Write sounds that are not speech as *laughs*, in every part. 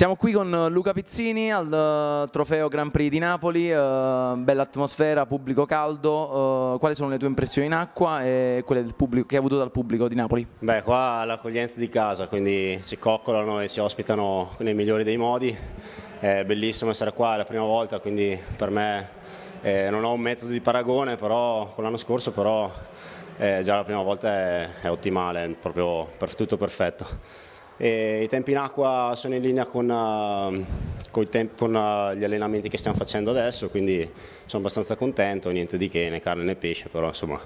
Siamo qui con eh, Luca Pizzini al eh, trofeo Grand Prix di Napoli, uh, bella atmosfera, pubblico caldo, uh, quali sono le tue impressioni in acqua e quelle pubblico, che hai avuto dal pubblico di Napoli? Beh qua l'accoglienza di casa, quindi si coccolano e si ospitano nei migliori dei modi, è bellissimo essere qua, è la prima volta quindi per me eh, non ho un metodo di paragone però con l'anno scorso però eh, già la prima volta è, è ottimale, è proprio per tutto perfetto. E eh, I tempi in acqua sono in linea con, eh, con, tempi, eh, con gli allenamenti che stiamo facendo adesso, quindi sono abbastanza contento, niente di che, né carne né pesce, però insomma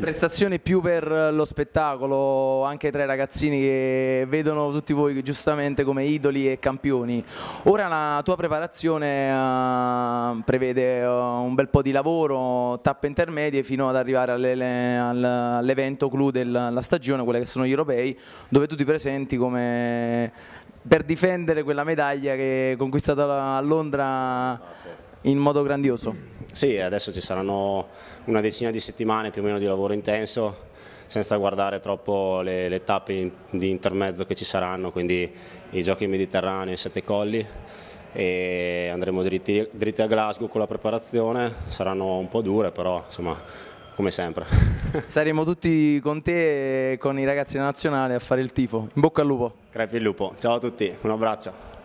Prestazione più per lo spettacolo, anche tra i ragazzini che vedono tutti voi giustamente come idoli e campioni. Ora la tua preparazione uh, prevede uh, un bel po' di lavoro, tappe intermedie fino ad arrivare all'evento all clou della stagione, quelle che sono gli europei, dove tu ti presenti come per difendere quella medaglia che è conquistata a Londra. No, ah, sì in modo grandioso. Sì, adesso ci saranno una decina di settimane più o meno di lavoro intenso senza guardare troppo le, le tappe di intermezzo che ci saranno, quindi i giochi mediterranei, i sette colli e andremo dritti, dritti, a Glasgow con la preparazione, saranno un po' dure però insomma come sempre. *laughs* Saremo tutti con te e con i ragazzi nazionali a fare il tifo, in bocca al lupo. Crepi il lupo, ciao a tutti, un abbraccio.